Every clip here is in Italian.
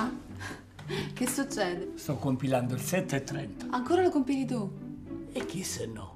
papà? che succede? Sto compilando il 7.30. Ancora lo compili tu? E chi se no?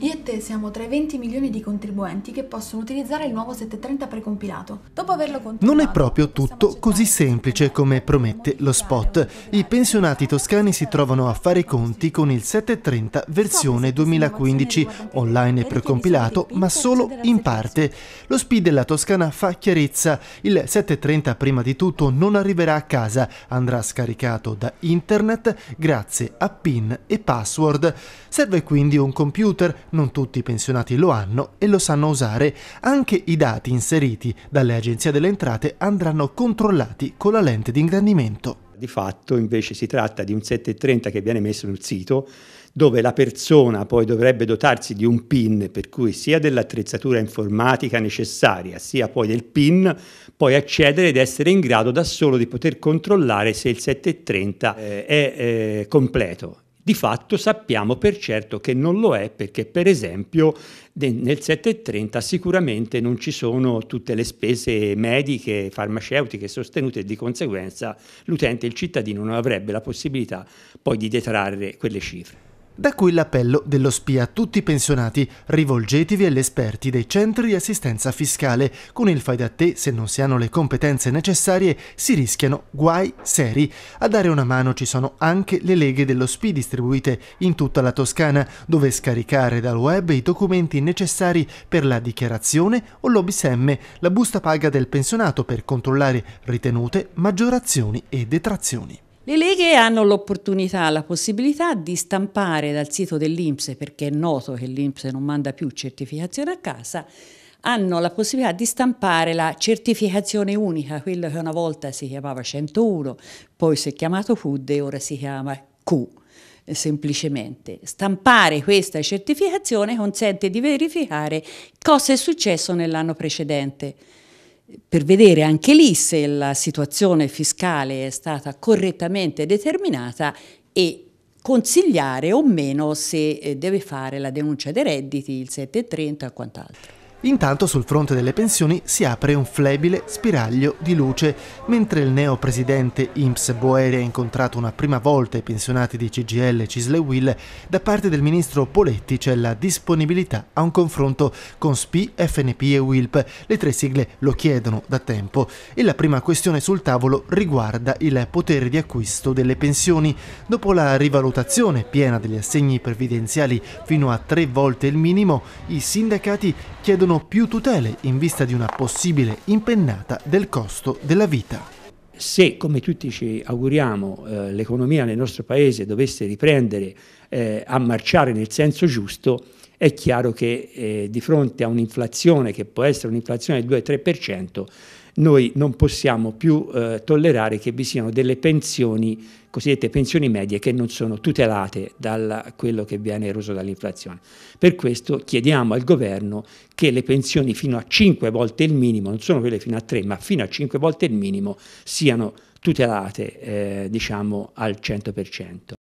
Io e te siamo tra i 20 milioni di contribuenti che possono utilizzare il nuovo 730 precompilato. Dopo averlo controllato... Non è proprio tutto così semplice come promette lo spot. I pensionati toscani si trovano a fare i conti con il 730 versione 2015, online e precompilato, ma solo in parte. Lo SPI della Toscana fa chiarezza. Il 730 prima di tutto non arriverà a casa, andrà scaricato da internet grazie a PIN e password. Serve quindi un computer non tutti i pensionati lo hanno e lo sanno usare. Anche i dati inseriti dalle agenzie delle entrate andranno controllati con la lente di ingrandimento. Di fatto invece si tratta di un 730 che viene messo sul sito dove la persona poi dovrebbe dotarsi di un PIN, per cui sia dell'attrezzatura informatica necessaria, sia poi del PIN, poi accedere ed essere in grado da solo di poter controllare se il 730 eh, è eh, completo. Di fatto sappiamo per certo che non lo è perché per esempio nel 730 sicuramente non ci sono tutte le spese mediche, farmaceutiche sostenute e di conseguenza l'utente, il cittadino non avrebbe la possibilità poi di detrarre quelle cifre. Da cui l'appello dello SPIA a tutti i pensionati, rivolgetevi agli esperti dei centri di assistenza fiscale. Con il fai da te, se non si hanno le competenze necessarie, si rischiano guai seri. A dare una mano ci sono anche le leghe dello spia distribuite in tutta la Toscana, dove scaricare dal web i documenti necessari per la dichiarazione o l'OBSM, la busta paga del pensionato per controllare ritenute, maggiorazioni e detrazioni. Le leghe hanno l'opportunità, la possibilità di stampare dal sito dell'Inps, perché è noto che l'Inps non manda più certificazione a casa, hanno la possibilità di stampare la certificazione unica, quella che una volta si chiamava 101, poi si è chiamato FUD e ora si chiama Q eh, semplicemente. Stampare questa certificazione consente di verificare cosa è successo nell'anno precedente per vedere anche lì se la situazione fiscale è stata correttamente determinata e consigliare o meno se eh, deve fare la denuncia dei redditi, il 730 e quant'altro. Intanto sul fronte delle pensioni si apre un flebile spiraglio di luce. Mentre il neo presidente Imps Boeri ha incontrato una prima volta i pensionati di CGL e Cisle Will, da parte del ministro Poletti c'è la disponibilità a un confronto con SPI, FNP e WILP. Le tre sigle lo chiedono da tempo e la prima questione sul tavolo riguarda il potere di acquisto delle pensioni. Dopo la rivalutazione piena degli assegni previdenziali fino a tre volte il minimo, i sindacati chiedono servono più tutele in vista di una possibile impennata del costo della vita. Se, come tutti ci auguriamo, eh, l'economia nel nostro Paese dovesse riprendere eh, a marciare nel senso giusto, è chiaro che eh, di fronte a un'inflazione che può essere un'inflazione del 2-3%, noi non possiamo più eh, tollerare che vi siano delle pensioni, cosiddette pensioni medie, che non sono tutelate da quello che viene eroso dall'inflazione. Per questo chiediamo al governo che le pensioni fino a 5 volte il minimo, non sono quelle fino a 3, ma fino a 5 volte il minimo, siano tutelate eh, diciamo, al 100%.